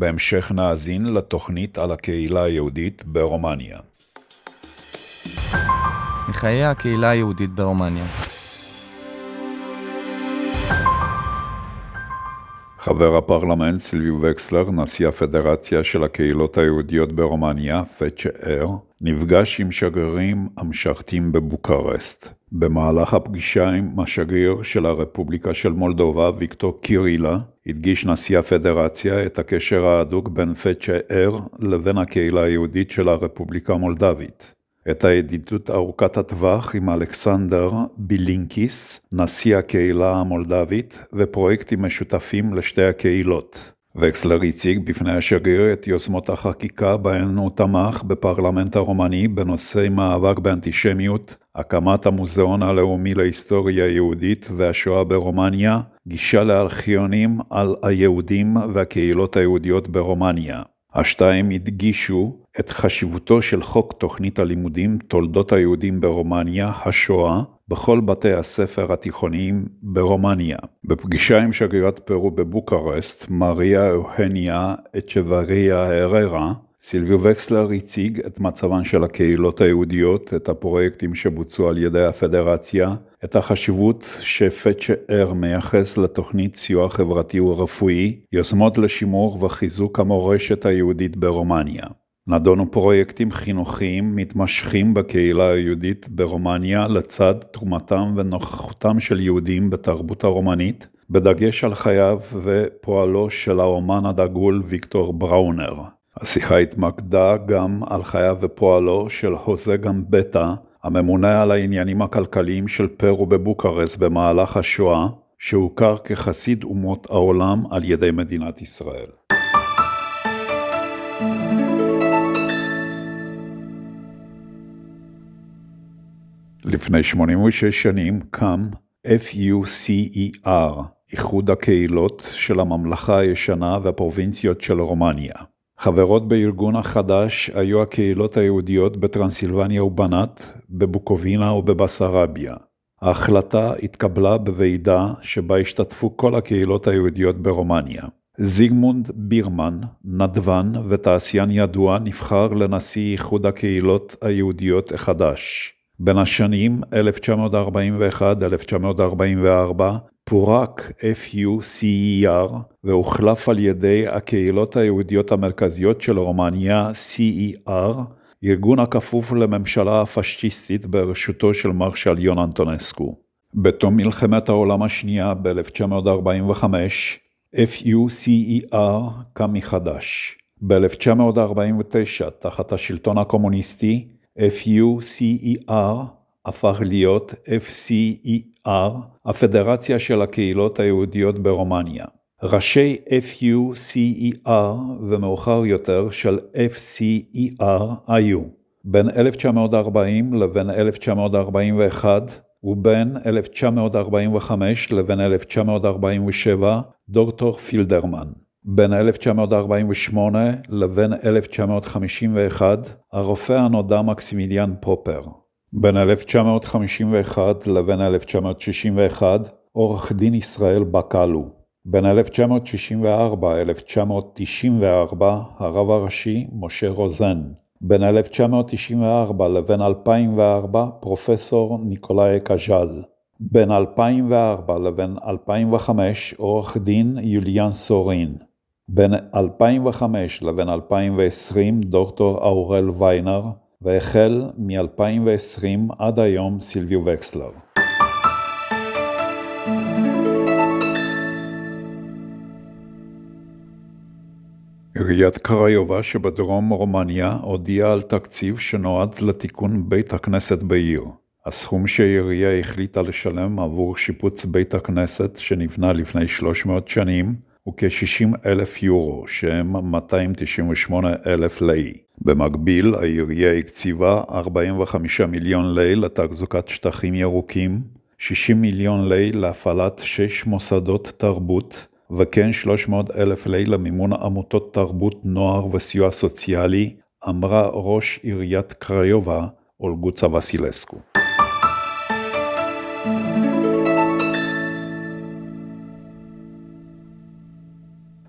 בהמשך נאזין לתוכנית על הקהילה היהודית ברומניה. מחיי הקהילה היהודית ברומניה חבר הפרלמנט סילביו וקסלר, נשיא הפדרציה של הקהילות היהודיות ברומניה, פצ'ה אר, נפגש עם שגרירים המשרתים בבוקרשט. במהלך הפגישה עם השגריר של הרפובליקה של מולדובה, ויקטור קירילה, הדגיש נשיא הפדרציה את הקשר ההדוק בין פצ'ה אר לבין הקהילה היהודית של הרפובליקה המולדבית. את הידידות ארוכת הטווח עם אלכסנדר בילינקיס, נשיא הקהילה המולדבית, ופרויקטים משותפים לשתי הקהילות. וקסלר הציג בפני השגריר את יוזמות החקיקה בהן הוא תמך בפרלמנט הרומני בנושאי מאבק באנטישמיות, הקמת המוזיאון הלאומי להיסטוריה היהודית והשואה ברומניה, גישה לארכיונים על היהודים והקהילות היהודיות ברומניה. השתיים הדגישו את חשיבותו של חוק תוכנית הלימודים תולדות היהודים ברומניה, השואה, בכל בתי הספר התיכוניים ברומניה. בפגישה עם שגרירת פרו בבוקרשט, מריה אוהניה אצ'ווריה אררה, סילביו וקסלר הציג את מצבן של הקהילות היהודיות, את הפרויקטים שבוצעו על ידי הפדרציה, את החשיבות שפצ'ר מייחס לתוכנית סיוע חברתי ורפואי, יוזמות לשימור וחיזוק המורשת היהודית ברומניה. נדונו פרויקטים חינוכיים מתמשכים בקהילה היהודית ברומניה לצד תרומתם ונוכחותם של יהודים בתרבות הרומנית, בדגש על חייו ופועלו של האומן הדגול ויקטור בראונר. השיחה התמקדה גם על חייו ופועלו של הוזה גמבטה, הממונה על העניינים הכלכליים של פרו בבוקרס במהלך השואה, שהוכר כחסיד אומות העולם על ידי מדינת ישראל. thank you לפני 86 שנים קם FUCER, איחוד הקהילות של הממלכה הישנה והפרובינציות של רומניה. חברות בארגון החדש היו הקהילות היהודיות בטרנסילבניה ובנת, בבוקובינה ובבסרביה. ההחלטה התקבלה בוועידה שבה השתתפו כל הקהילות היהודיות ברומניה. זיגמונד בירמן, נדבן ותעשיין ידוע, נבחר לנשיא איחוד הקהילות היהודיות החדש. בין השנים 1941-1944 פורק FUCER והוחלף על ידי הקהילות היהודיות המרכזיות של רומניה CER, ארגון הכפוף לממשלה הפשיסטית בראשותו של מרשל יון אנטונסקו. בתום מלחמת העולם השנייה ב-1945, FUCER קם מחדש. ב-1949, תחת השלטון הקומוניסטי, FUCER הפך להיות FCER, הפדרציה של הקהילות היהודיות ברומניה. ראשי FUCER ומאוחר יותר של FCER היו בין 1940 לבין 1941 ובין 1945 לבין 1947 דוקטור פילדרמן. בין 1948 לבין 1951, הרופא הנודע מקסימיליאן פופר. בין 1951 לבין 1961, עורך דין ישראל בקלו. בין 1964-1994, הרב הראשי משה רוזן. בין 1994 לבין 2004, פרופסור ניקולאי קז'ל. בין 2004 לבין 2005, עורך דין יוליאן סורין. בין 2005 לבין 2020 דוקטור אורל ויינר, והחל מ-2020 עד היום סילביו וקסלר. עיריית קריובה שבדרום רומניה הודיעה על תקציב שנועד לתיקון בית הכנסת בעיר. הסכום שהעירייה החליטה לשלם עבור שיפוץ בית הכנסת שנבנה לפני 300 שנים הוא כ-60 אלף יורו, שהם 298 אלף לאי. במקביל, העירייה הקציבה 45 מיליון לאי לתחזוקת שטחים ירוקים, 60 מיליון לאי להפעלת 6 מוסדות תרבות, וכן 300 אלף לאי למימון עמותות תרבות נוער וסיוע סוציאלי, אמרה ראש עיריית קריובה, אולגוצה וסילסקו.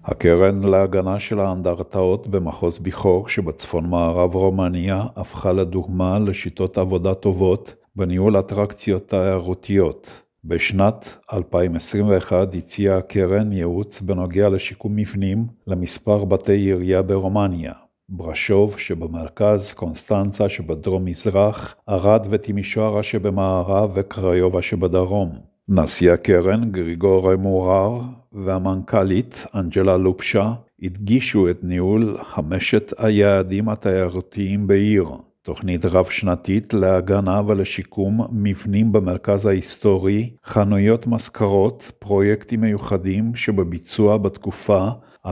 הקרן להגנה של האנדרטאות במחוז ביחור שבצפון מערב רומניה הפכה לדוגמה לשיטות עבודה טובות בניהול אטרקציות תיירותיות. בשנת 2021 הציעה הקרן ייעוץ בנוגע לשיקום מבנים למספר בתי עירייה ברומניה. ברשוב שבמרכז, קונסטנצה שבדרום-מזרח, ערד ותימישוארה שבמערב וקריובה שבדרום. נשיא הקרן גריגורי מורר והמנכ"לית אנג'לה לופשה הדגישו את ניהול חמשת היעדים התיירותיים בעיר, תוכנית רב-שנתית להגנה ולשיקום מבנים במרכז ההיסטורי, חנויות משכרות, פרויקטים מיוחדים שבביצוע בתקופה 2021-2022.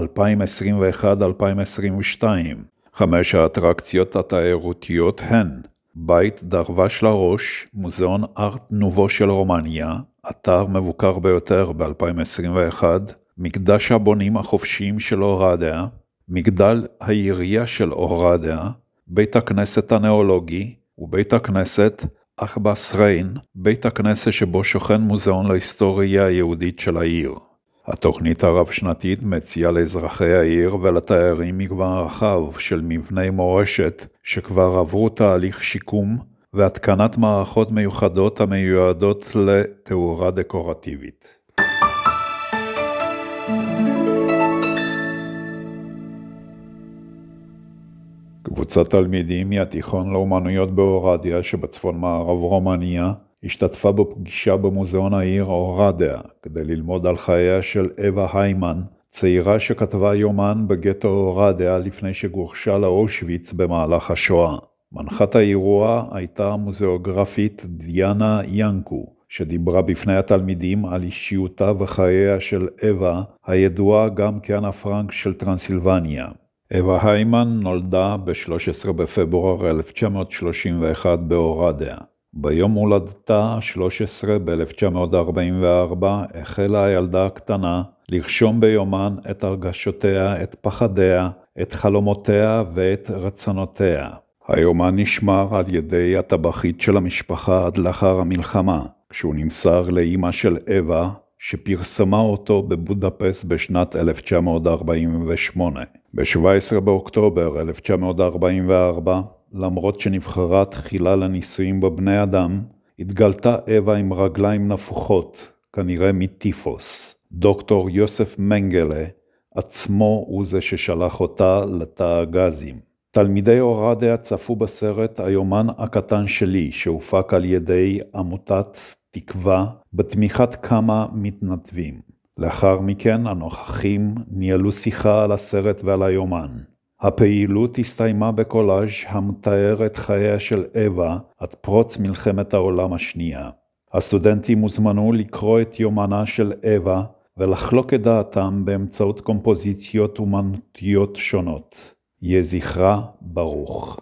חמש האטרקציות התיירותיות הן בית דרווש לראש, מוזיאון ארט נובו של רומניה, אתר מבוקר ביותר ב-2021, מקדש הבונים החופשיים של אורדיה, מגדל העירייה של אורדיה, בית הכנסת הנאולוגי ובית הכנסת אחבס ריין, בית הכנסת שבו שוכן מוזיאון להיסטוריה היהודית של העיר. התוכנית הרב-שנתית מציעה לאזרחי העיר ולתיירים מגוון רחב של מבני מורשת שכבר עברו תהליך שיקום והתקנת מערכות מיוחדות המיועדות לתאורה דקורטיבית. קבוצת תלמידים מהתיכון לאומנויות באורדיה שבצפון מערב רומניה השתתפה בפגישה במוזיאון העיר אורדיה כדי ללמוד על חייה של אווה היימן, צעירה שכתבה יומן בגטו אורדיה לפני שגורשה לאושוויץ במהלך השואה. מנחת האירוע הייתה המוזיאוגרפית דיאנה ינקו, שדיברה בפני התלמידים על אישיותה וחייה של אווה, הידועה גם כאנה פרנק של טרנסילבניה. אווה היימן נולדה ב-13 בפברואר 1931 באורדיה. ביום הולדתה ה-13 ב-1944 החלה הילדה הקטנה לרשום ביומן את הרגשותיה, את פחדיה, את חלומותיה ואת רצונותיה. היומן נשמר על ידי הטבחית של המשפחה עד לאחר המלחמה, כשהוא נמסר לאימא של אווה, שפרסמה אותו בבודפסט בשנת 1948. ב-17 באוקטובר 1944, למרות שנבחרה תחילה לנישואים בבני אדם, התגלתה אווה עם רגליים נפוחות, כנראה מטיפוס. דוקטור יוסף מנגלה, עצמו הוא זה ששלח אותה לתא הגזים. תלמידי אורדיה צפו בסרט "היומן הקטן שלי" שהופק על ידי עמותת "תקווה" בתמיכת כמה מתנדבים. לאחר מכן הנוכחים ניהלו שיחה על הסרט ועל היומן. הפעילות הסתיימה בקולאז' המתאר את חייה של אווה עד פרוץ מלחמת העולם השנייה. הסטודנטים הוזמנו לקרוא את יומנה של אווה ולחלוק את דעתם באמצעות קומפוזיציות אומנותיות שונות. יהיה זכרה ברוך.